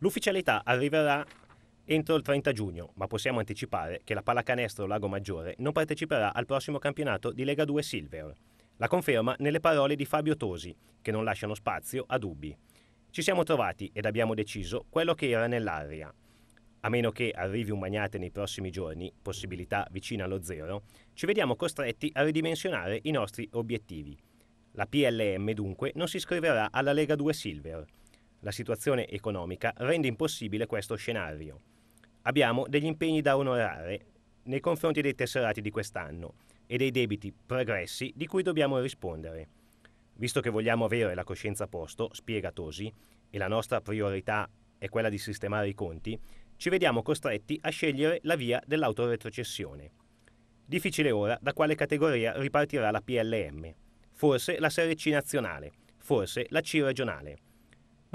L'ufficialità arriverà entro il 30 giugno, ma possiamo anticipare che la pallacanestro Lago Maggiore non parteciperà al prossimo campionato di Lega 2 Silver. La conferma nelle parole di Fabio Tosi, che non lasciano spazio a dubbi. Ci siamo trovati ed abbiamo deciso quello che era nell'aria. A meno che arrivi un magnate nei prossimi giorni, possibilità vicina allo zero, ci vediamo costretti a ridimensionare i nostri obiettivi. La PLM dunque non si iscriverà alla Lega 2 Silver la situazione economica rende impossibile questo scenario. Abbiamo degli impegni da onorare nei confronti dei tesserati di quest'anno e dei debiti pregressi di cui dobbiamo rispondere. Visto che vogliamo avere la coscienza a posto, spiega Tosi, e la nostra priorità è quella di sistemare i conti, ci vediamo costretti a scegliere la via dell'autoretrocessione. Difficile ora da quale categoria ripartirà la PLM. Forse la Serie C nazionale, forse la C regionale.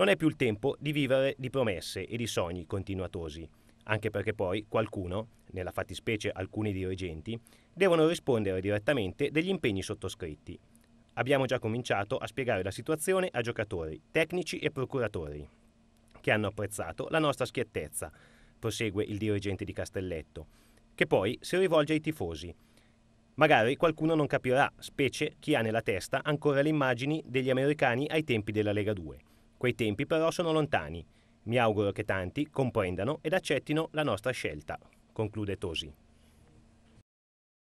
Non è più il tempo di vivere di promesse e di sogni continuatosi, anche perché poi qualcuno, nella fattispecie alcuni dirigenti, devono rispondere direttamente degli impegni sottoscritti. Abbiamo già cominciato a spiegare la situazione a giocatori, tecnici e procuratori, che hanno apprezzato la nostra schiettezza, prosegue il dirigente di Castelletto, che poi si rivolge ai tifosi. Magari qualcuno non capirà, specie chi ha nella testa ancora le immagini degli americani ai tempi della Lega 2. Quei tempi però sono lontani. Mi auguro che tanti comprendano ed accettino la nostra scelta, conclude Tosi.